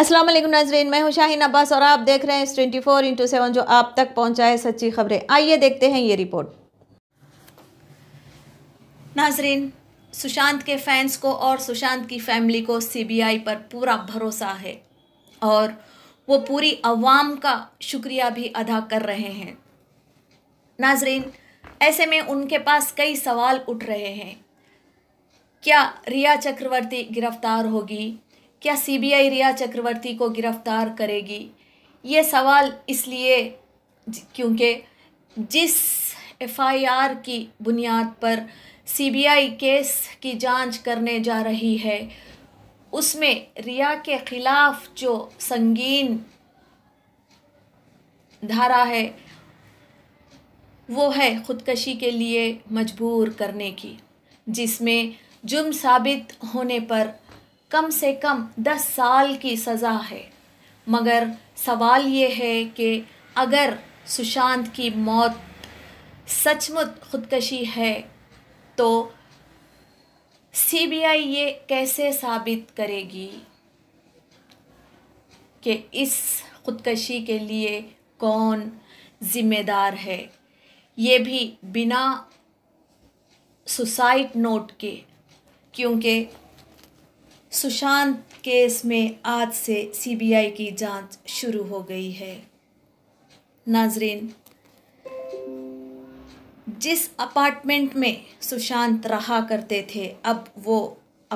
असलम नाजरीन मैं हूं अब्बास और आप देख रहे हैं इस ट्वेंटी फोर इंटू सेवन जो आप तक पहुंचा है सच्ची खबरें आइए देखते हैं ये रिपोर्ट नाजरीन सुशांत के फैंस को और सुशांत की फैमिली को सीबीआई पर पूरा भरोसा है और वो पूरी अवाम का शुक्रिया भी अदा कर रहे हैं नाजरीन ऐसे में उनके पास कई सवाल उठ रहे हैं क्या रिया चक्रवर्ती गिरफ्तार होगी क्या सीबीआई रिया चक्रवर्ती को गिरफ्तार करेगी ये सवाल इसलिए क्योंकि जिस एफआईआर की बुनियाद पर सीबीआई केस की जांच करने जा रही है उसमें रिया के ख़िलाफ़ जो संगीन धारा है वो है ख़ुदकशी के लिए मजबूर करने की जिसमें जुर्म साबित होने पर कम से कम दस साल की सज़ा है मगर सवाल ये है कि अगर सुशांत की मौत सचमुच खुदकशी है तो सीबीआई ये कैसे साबित करेगी कि इस खुदकशी के लिए कौन जिम्मेदार है ये भी बिना सुसाइड नोट के क्योंकि सुशांत केस में आज से सीबीआई की जांच शुरू हो गई है नाजरीन जिस अपार्टमेंट में सुशांत रहा करते थे अब वो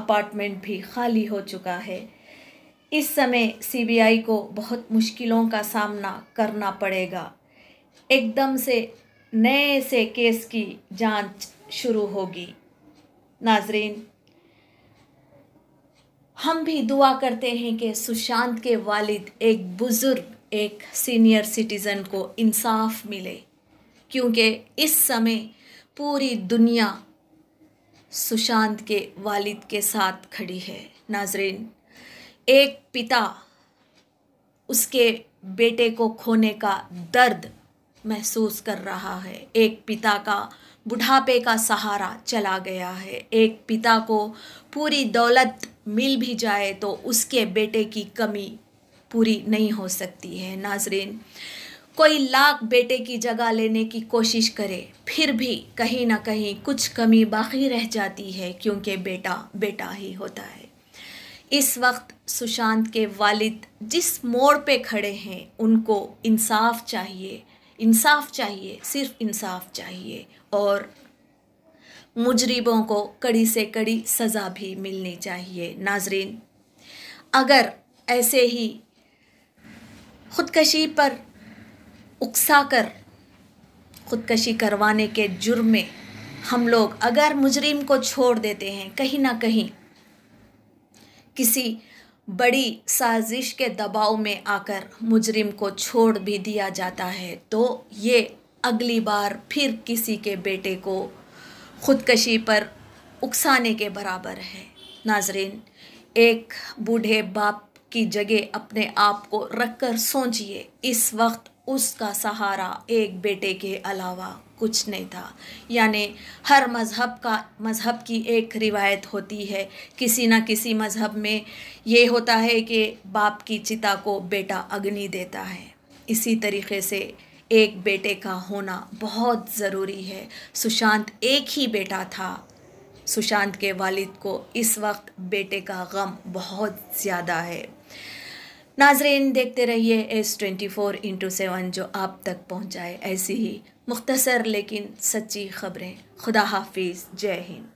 अपार्टमेंट भी खाली हो चुका है इस समय सीबीआई को बहुत मुश्किलों का सामना करना पड़ेगा एकदम से नए से केस की जांच शुरू होगी नाजरीन हम भी दुआ करते हैं कि सुशांत के वालिद एक बुज़ुर्ग एक सीनियर सिटीज़न को इंसाफ मिले क्योंकि इस समय पूरी दुनिया सुशांत के वालिद के साथ खड़ी है नाजरीन एक पिता उसके बेटे को खोने का दर्द महसूस कर रहा है एक पिता का बुढ़ापे का सहारा चला गया है एक पिता को पूरी दौलत मिल भी जाए तो उसके बेटे की कमी पूरी नहीं हो सकती है नाजरीन कोई लाख बेटे की जगह लेने की कोशिश करे फिर भी कहीं ना कहीं कुछ कमी बाकी रह जाती है क्योंकि बेटा बेटा ही होता है इस वक्त सुशांत के वालिद जिस मोड़ पे खड़े हैं उनको इंसाफ चाहिए इंसाफ चाहिए सिर्फ इंसाफ चाहिए और मुजरिबों को कड़ी से कड़ी सज़ा भी मिलनी चाहिए नाजरीन अगर ऐसे ही ख़ुदकशी पर उकसा कर ख़ुदकशी करवाने के जुर्म में हम लोग अगर मुजरिम को छोड़ देते हैं कहीं ना कहीं किसी बड़ी साजिश के दबाव में आकर मुजरिम को छोड़ भी दिया जाता है तो ये अगली बार फिर किसी के बेटे को ख़ुदकशी पर उकसाने के बराबर है नाजरीन एक बूढ़े बाप की जगह अपने आप को रख कर सोचिए इस वक्त उसका सहारा एक बेटे के अलावा कुछ नहीं था यानी हर मज़हब का मज़हब की एक रिवायत होती है किसी ना किसी मज़हब में ये होता है कि बाप की चिता को बेटा अग्नि देता है इसी तरीके से एक बेटे का होना बहुत ज़रूरी है सुशांत एक ही बेटा था सुशांत के वालिद को इस वक्त बेटे का गम बहुत ज़्यादा है नाजरेन देखते रहिए S twenty four into seven जो आप तक पहुँचाए ऐसी ही मुख्तसर लेकिन सच्ची खबरें खुदा हाफिज़ जय हिंद